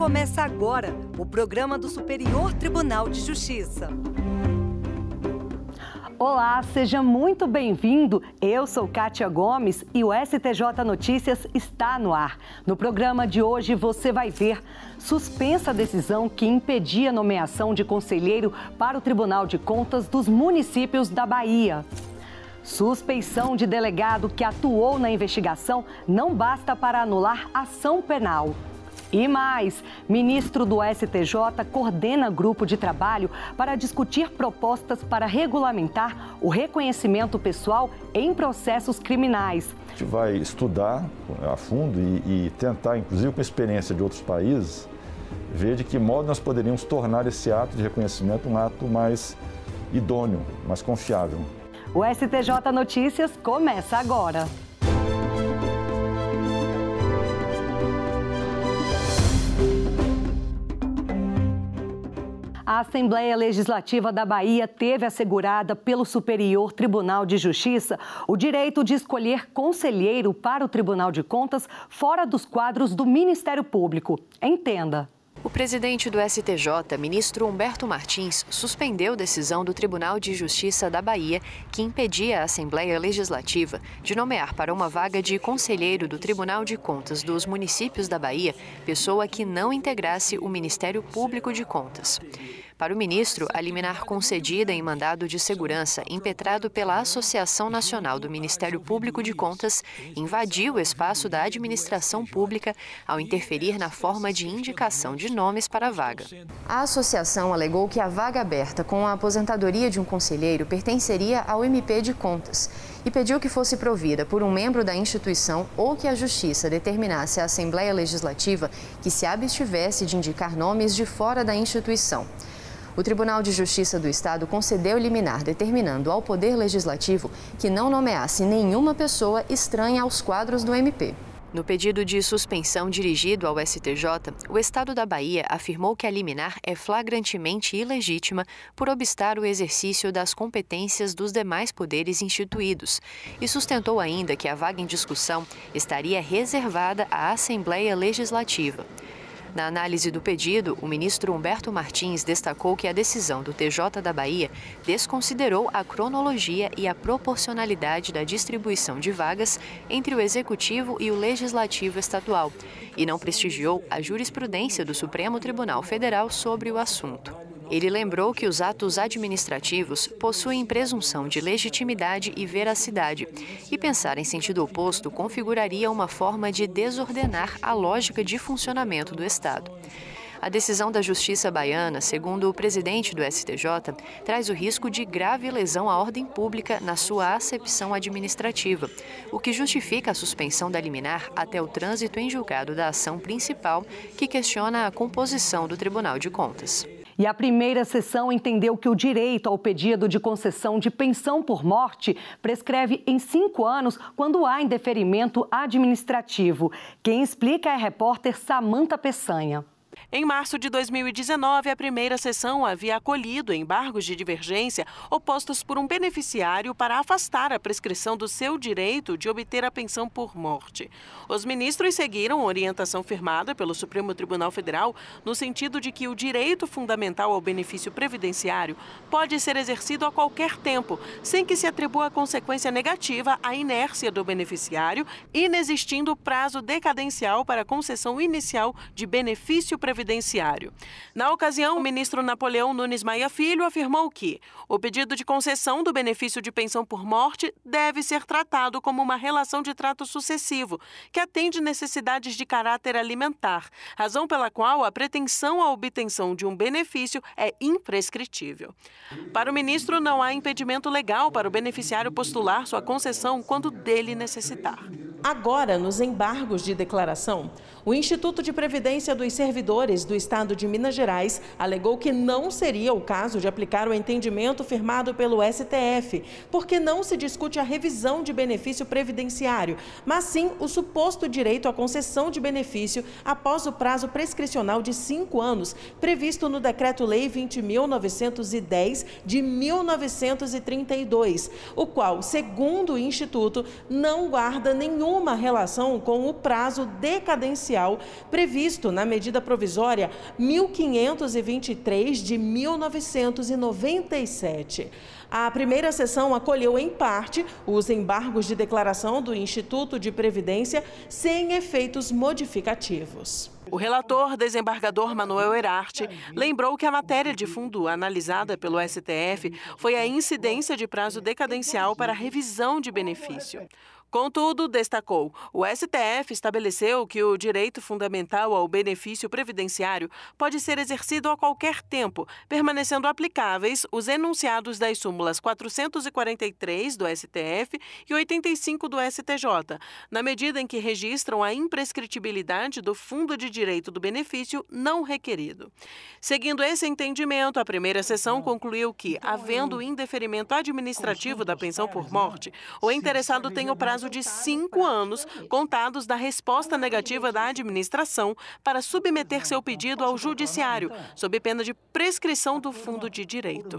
Começa agora o programa do Superior Tribunal de Justiça. Olá, seja muito bem-vindo. Eu sou Kátia Gomes e o STJ Notícias está no ar. No programa de hoje você vai ver suspensa a decisão que impedia a nomeação de conselheiro para o Tribunal de Contas dos municípios da Bahia. Suspeição de delegado que atuou na investigação não basta para anular ação penal. E mais, ministro do STJ coordena grupo de trabalho para discutir propostas para regulamentar o reconhecimento pessoal em processos criminais. A gente vai estudar a fundo e, e tentar, inclusive com experiência de outros países, ver de que modo nós poderíamos tornar esse ato de reconhecimento um ato mais idôneo, mais confiável. O STJ Notícias começa agora. A Assembleia Legislativa da Bahia teve assegurada pelo Superior Tribunal de Justiça o direito de escolher conselheiro para o Tribunal de Contas fora dos quadros do Ministério Público. Entenda. O presidente do STJ, ministro Humberto Martins, suspendeu decisão do Tribunal de Justiça da Bahia que impedia a Assembleia Legislativa de nomear para uma vaga de conselheiro do Tribunal de Contas dos municípios da Bahia pessoa que não integrasse o Ministério Público de Contas. Para o ministro, a liminar concedida em mandado de segurança impetrado pela Associação Nacional do Ministério Público de Contas invadiu o espaço da administração pública ao interferir na forma de indicação de nomes para a vaga. A associação alegou que a vaga aberta com a aposentadoria de um conselheiro pertenceria ao MP de Contas e pediu que fosse provida por um membro da instituição ou que a Justiça determinasse à Assembleia Legislativa que se abstivesse de indicar nomes de fora da instituição. O Tribunal de Justiça do Estado concedeu liminar, determinando ao Poder Legislativo que não nomeasse nenhuma pessoa estranha aos quadros do MP. No pedido de suspensão dirigido ao STJ, o Estado da Bahia afirmou que a liminar é flagrantemente ilegítima por obstar o exercício das competências dos demais poderes instituídos e sustentou ainda que a vaga em discussão estaria reservada à Assembleia Legislativa. Na análise do pedido, o ministro Humberto Martins destacou que a decisão do TJ da Bahia desconsiderou a cronologia e a proporcionalidade da distribuição de vagas entre o executivo e o legislativo estadual e não prestigiou a jurisprudência do Supremo Tribunal Federal sobre o assunto. Ele lembrou que os atos administrativos possuem presunção de legitimidade e veracidade, e pensar em sentido oposto configuraria uma forma de desordenar a lógica de funcionamento do Estado. A decisão da Justiça Baiana, segundo o presidente do STJ, traz o risco de grave lesão à ordem pública na sua acepção administrativa, o que justifica a suspensão da liminar até o trânsito em julgado da ação principal que questiona a composição do Tribunal de Contas. E a primeira sessão entendeu que o direito ao pedido de concessão de pensão por morte prescreve em cinco anos quando há indeferimento administrativo. Quem explica é a repórter Samanta Peçanha. Em março de 2019, a primeira sessão havia acolhido embargos de divergência opostos por um beneficiário para afastar a prescrição do seu direito de obter a pensão por morte. Os ministros seguiram a orientação firmada pelo Supremo Tribunal Federal no sentido de que o direito fundamental ao benefício previdenciário pode ser exercido a qualquer tempo, sem que se atribua consequência negativa à inércia do beneficiário, inexistindo prazo decadencial para concessão inicial de benefício previdenciário previdenciário. Na ocasião, o ministro Napoleão Nunes Maia Filho afirmou que o pedido de concessão do benefício de pensão por morte deve ser tratado como uma relação de trato sucessivo, que atende necessidades de caráter alimentar, razão pela qual a pretensão à obtenção de um benefício é imprescritível. Para o ministro, não há impedimento legal para o beneficiário postular sua concessão quando dele necessitar. Agora, nos embargos de declaração, o Instituto de Previdência dos Servidores do Estado de Minas Gerais alegou que não seria o caso de aplicar o entendimento firmado pelo STF, porque não se discute a revisão de benefício previdenciário, mas sim o suposto direito à concessão de benefício após o prazo prescricional de cinco anos, previsto no Decreto-Lei 20.910 de 1932, o qual, segundo o Instituto, não guarda nenhum uma relação com o prazo decadencial previsto na medida provisória 1523 de 1997. A primeira sessão acolheu em parte os embargos de declaração do Instituto de Previdência sem efeitos modificativos. O relator, desembargador Manuel Erarte lembrou que a matéria de fundo analisada pelo STF foi a incidência de prazo decadencial para revisão de benefício. Contudo, destacou, o STF estabeleceu que o direito fundamental ao benefício previdenciário pode ser exercido a qualquer tempo, permanecendo aplicáveis os enunciados das súmulas 443 do STF e 85 do STJ, na medida em que registram a imprescritibilidade do fundo de direito do benefício não requerido. Seguindo esse entendimento, a primeira sessão então, concluiu que, então havendo indeferimento administrativo da pensão por né? morte, o interessado tem o é prazo prazo de cinco anos, contados da resposta negativa da administração, para submeter seu então, pedido ao Judiciário, então. sob pena de prescrição do Fundo de Direito.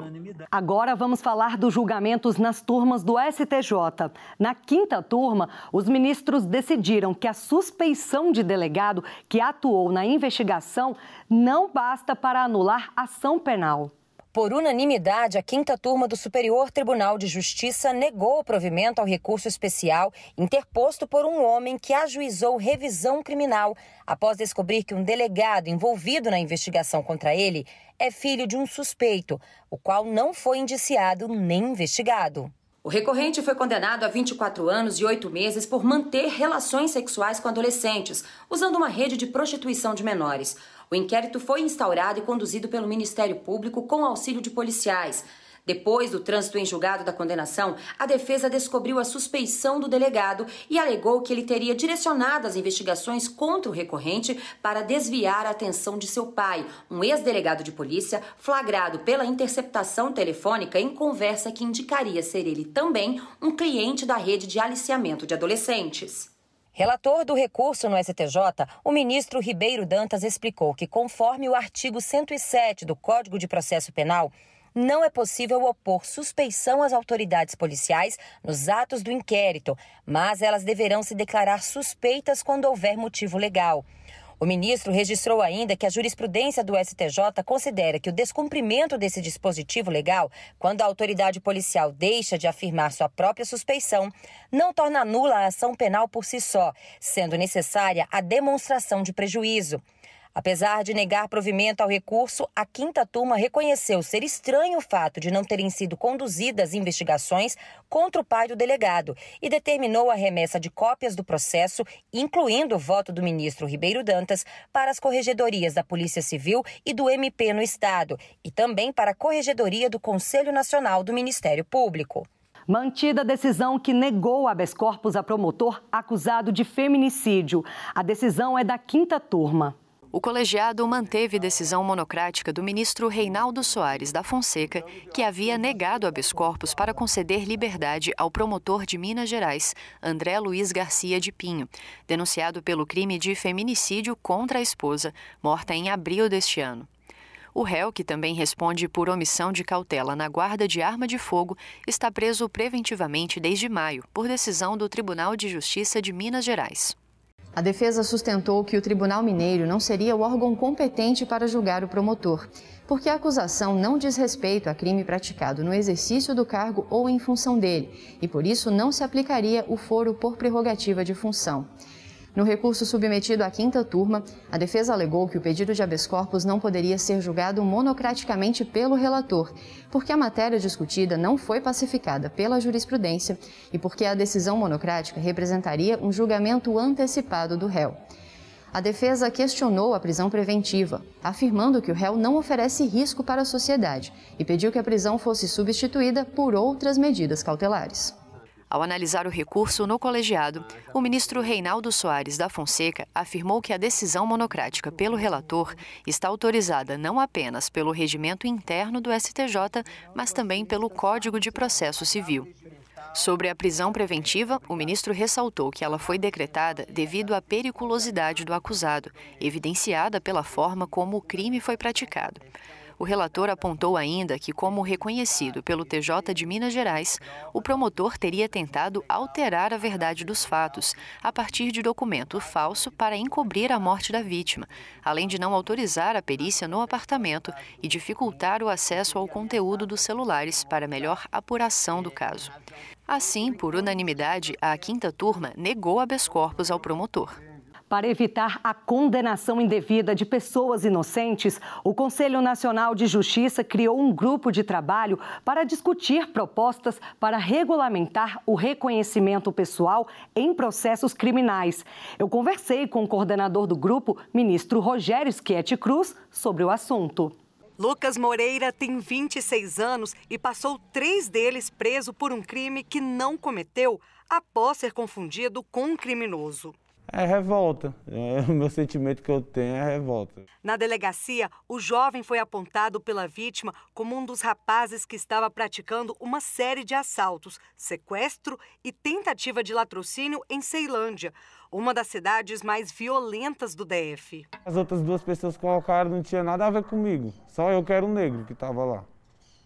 Agora vamos falar dos julgamentos nas turmas do STJ. Na quinta turma, os ministros decidiram que a suspeição de delegado que atuou na investigação não basta para anular ação penal. Por unanimidade, a quinta turma do Superior Tribunal de Justiça negou o provimento ao recurso especial interposto por um homem que ajuizou revisão criminal após descobrir que um delegado envolvido na investigação contra ele é filho de um suspeito, o qual não foi indiciado nem investigado. O recorrente foi condenado a 24 anos e 8 meses por manter relações sexuais com adolescentes, usando uma rede de prostituição de menores. O inquérito foi instaurado e conduzido pelo Ministério Público com auxílio de policiais. Depois do trânsito em julgado da condenação, a defesa descobriu a suspeição do delegado e alegou que ele teria direcionado as investigações contra o recorrente para desviar a atenção de seu pai, um ex-delegado de polícia, flagrado pela interceptação telefônica em conversa que indicaria ser ele também um cliente da rede de aliciamento de adolescentes. Relator do recurso no STJ, o ministro Ribeiro Dantas explicou que, conforme o artigo 107 do Código de Processo Penal, não é possível opor suspeição às autoridades policiais nos atos do inquérito, mas elas deverão se declarar suspeitas quando houver motivo legal. O ministro registrou ainda que a jurisprudência do STJ considera que o descumprimento desse dispositivo legal, quando a autoridade policial deixa de afirmar sua própria suspeição, não torna nula a ação penal por si só, sendo necessária a demonstração de prejuízo. Apesar de negar provimento ao recurso, a quinta turma reconheceu ser estranho o fato de não terem sido conduzidas investigações contra o pai do delegado e determinou a remessa de cópias do processo, incluindo o voto do ministro Ribeiro Dantas, para as corregedorias da Polícia Civil e do MP no Estado e também para a corregedoria do Conselho Nacional do Ministério Público. Mantida a decisão que negou habeas corpus a promotor acusado de feminicídio. A decisão é da quinta turma o colegiado manteve decisão monocrática do ministro Reinaldo Soares da Fonseca, que havia negado habeas corpus para conceder liberdade ao promotor de Minas Gerais, André Luiz Garcia de Pinho, denunciado pelo crime de feminicídio contra a esposa, morta em abril deste ano. O réu, que também responde por omissão de cautela na guarda de arma de fogo, está preso preventivamente desde maio, por decisão do Tribunal de Justiça de Minas Gerais. A defesa sustentou que o Tribunal Mineiro não seria o órgão competente para julgar o promotor, porque a acusação não diz respeito a crime praticado no exercício do cargo ou em função dele, e por isso não se aplicaria o foro por prerrogativa de função. No recurso submetido à quinta turma, a defesa alegou que o pedido de habeas corpus não poderia ser julgado monocraticamente pelo relator, porque a matéria discutida não foi pacificada pela jurisprudência e porque a decisão monocrática representaria um julgamento antecipado do réu. A defesa questionou a prisão preventiva, afirmando que o réu não oferece risco para a sociedade e pediu que a prisão fosse substituída por outras medidas cautelares. Ao analisar o recurso no colegiado, o ministro Reinaldo Soares da Fonseca afirmou que a decisão monocrática pelo relator está autorizada não apenas pelo regimento interno do STJ, mas também pelo Código de Processo Civil. Sobre a prisão preventiva, o ministro ressaltou que ela foi decretada devido à periculosidade do acusado, evidenciada pela forma como o crime foi praticado. O relator apontou ainda que, como reconhecido pelo TJ de Minas Gerais, o promotor teria tentado alterar a verdade dos fatos a partir de documento falso para encobrir a morte da vítima, além de não autorizar a perícia no apartamento e dificultar o acesso ao conteúdo dos celulares para melhor apuração do caso. Assim, por unanimidade, a quinta turma negou habeas corpus ao promotor. Para evitar a condenação indevida de pessoas inocentes, o Conselho Nacional de Justiça criou um grupo de trabalho para discutir propostas para regulamentar o reconhecimento pessoal em processos criminais. Eu conversei com o coordenador do grupo, ministro Rogério Schietti Cruz, sobre o assunto. Lucas Moreira tem 26 anos e passou três deles preso por um crime que não cometeu após ser confundido com um criminoso. É revolta. É, o meu sentimento que eu tenho é revolta. Na delegacia, o jovem foi apontado pela vítima como um dos rapazes que estava praticando uma série de assaltos, sequestro e tentativa de latrocínio em Ceilândia, uma das cidades mais violentas do DF. As outras duas pessoas que colocaram não tinha nada a ver comigo. Só eu que era um negro que estava lá.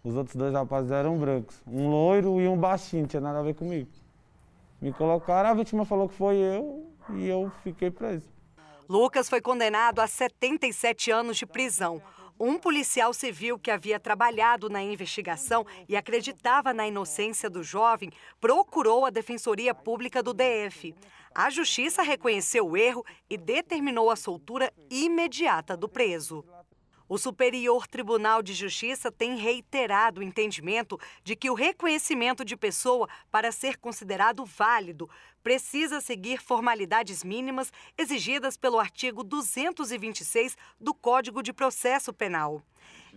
Os outros dois rapazes eram brancos. Um loiro e um baixinho, não tinha nada a ver comigo. Me colocaram, a vítima falou que foi eu, e eu fiquei preso. Lucas foi condenado a 77 anos de prisão. Um policial civil que havia trabalhado na investigação e acreditava na inocência do jovem procurou a Defensoria Pública do DF. A justiça reconheceu o erro e determinou a soltura imediata do preso. O Superior Tribunal de Justiça tem reiterado o entendimento de que o reconhecimento de pessoa, para ser considerado válido, precisa seguir formalidades mínimas exigidas pelo artigo 226 do Código de Processo Penal.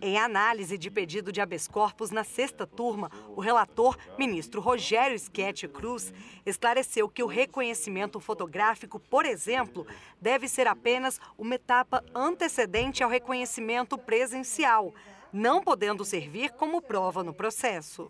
Em análise de pedido de habeas corpus na sexta turma, o relator, ministro Rogério Schietti Cruz, esclareceu que o reconhecimento fotográfico, por exemplo, deve ser apenas uma etapa antecedente ao reconhecimento presencial, não podendo servir como prova no processo.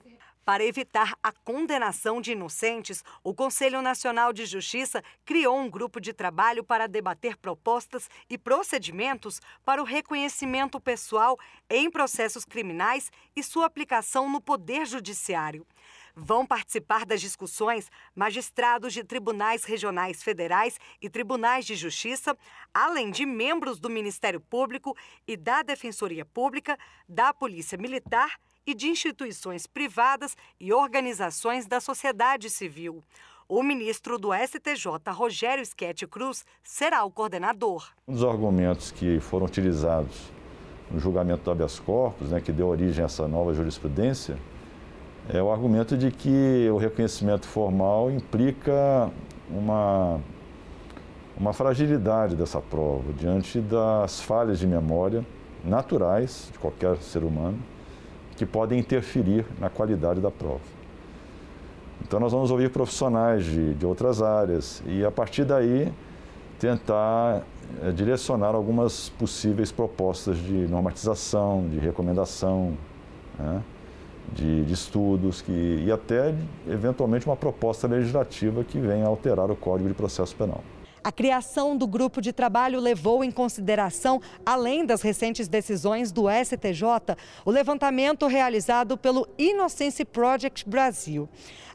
Para evitar a condenação de inocentes, o Conselho Nacional de Justiça criou um grupo de trabalho para debater propostas e procedimentos para o reconhecimento pessoal em processos criminais e sua aplicação no Poder Judiciário. Vão participar das discussões magistrados de tribunais regionais federais e tribunais de justiça, além de membros do Ministério Público e da Defensoria Pública, da Polícia Militar e de instituições privadas e organizações da sociedade civil. O ministro do STJ, Rogério Schetti Cruz, será o coordenador. Um dos argumentos que foram utilizados no julgamento do habeas corpus, né, que deu origem a essa nova jurisprudência, é o argumento de que o reconhecimento formal implica uma, uma fragilidade dessa prova diante das falhas de memória naturais de qualquer ser humano que podem interferir na qualidade da prova. Então, nós vamos ouvir profissionais de, de outras áreas e, a partir daí, tentar é, direcionar algumas possíveis propostas de normatização, de recomendação, né, de, de, estudos que, e até, eventualmente, uma proposta legislativa que venha alterar o Código de Processo Penal. A criação do grupo de trabalho levou em consideração, além das recentes decisões do STJ, o levantamento realizado pelo Innocence Project Brasil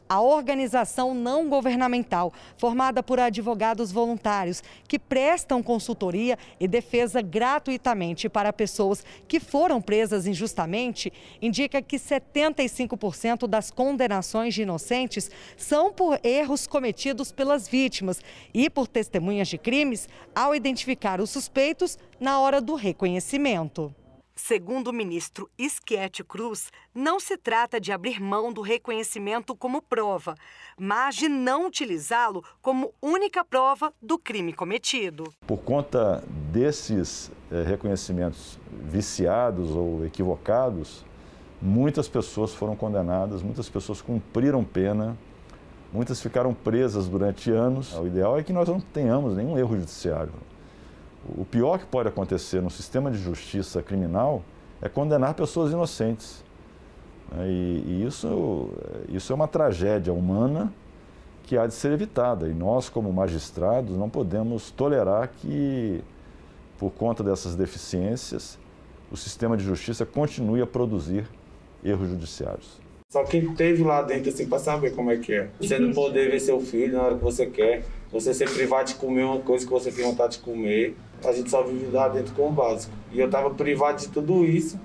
a organização não governamental, formada por advogados voluntários que prestam consultoria e defesa gratuitamente para pessoas que foram presas injustamente, indica que 75% das condenações de inocentes são por erros cometidos pelas vítimas e por testemunhas de crimes ao identificar os suspeitos na hora do reconhecimento. Segundo o ministro Isquete Cruz, não se trata de abrir mão do reconhecimento como prova, mas de não utilizá-lo como única prova do crime cometido. Por conta desses eh, reconhecimentos viciados ou equivocados, muitas pessoas foram condenadas, muitas pessoas cumpriram pena, muitas ficaram presas durante anos. O ideal é que nós não tenhamos nenhum erro judiciário. O pior que pode acontecer no sistema de justiça criminal é condenar pessoas inocentes. Né? E, e isso, isso é uma tragédia humana que há de ser evitada. E nós, como magistrados, não podemos tolerar que, por conta dessas deficiências, o sistema de justiça continue a produzir erros judiciários. Só quem teve lá dentro, assim, pra saber como é que é. Você não poder ver seu filho na hora que você quer. Você ser privado de comer uma coisa que você tem vontade de comer. A gente só vive lá dentro com o básico. E eu tava privado de tudo isso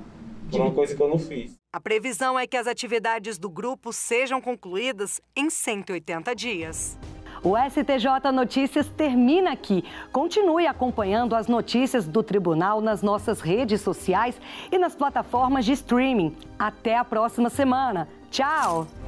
por uma coisa que eu não fiz. A previsão é que as atividades do grupo sejam concluídas em 180 dias. O STJ Notícias termina aqui. Continue acompanhando as notícias do tribunal nas nossas redes sociais e nas plataformas de streaming. Até a próxima semana. Tchau!